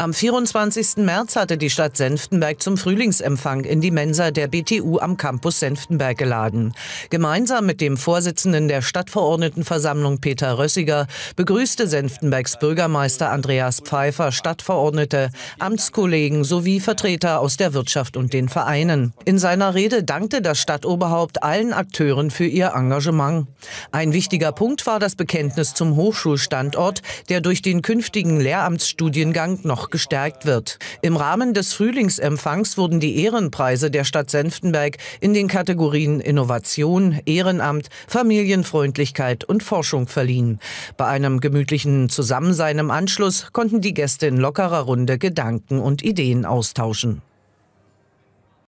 Am 24. März hatte die Stadt Senftenberg zum Frühlingsempfang in die Mensa der BTU am Campus Senftenberg geladen. Gemeinsam mit dem Vorsitzenden der Stadtverordnetenversammlung Peter Rössiger begrüßte Senftenbergs Bürgermeister Andreas Pfeiffer Stadtverordnete, Amtskollegen sowie Vertreter aus der Wirtschaft und den Vereinen. In seiner Rede dankte das Stadtoberhaupt allen Akteuren für ihr Engagement. Ein wichtiger Punkt war das Bekenntnis zum Hochschulstandort, der durch den künftigen Lehramtsstudiengang noch gestärkt wird. Im Rahmen des Frühlingsempfangs wurden die Ehrenpreise der Stadt Senftenberg in den Kategorien Innovation, Ehrenamt, Familienfreundlichkeit und Forschung verliehen. Bei einem gemütlichen Zusammensein im Anschluss konnten die Gäste in lockerer Runde Gedanken und Ideen austauschen.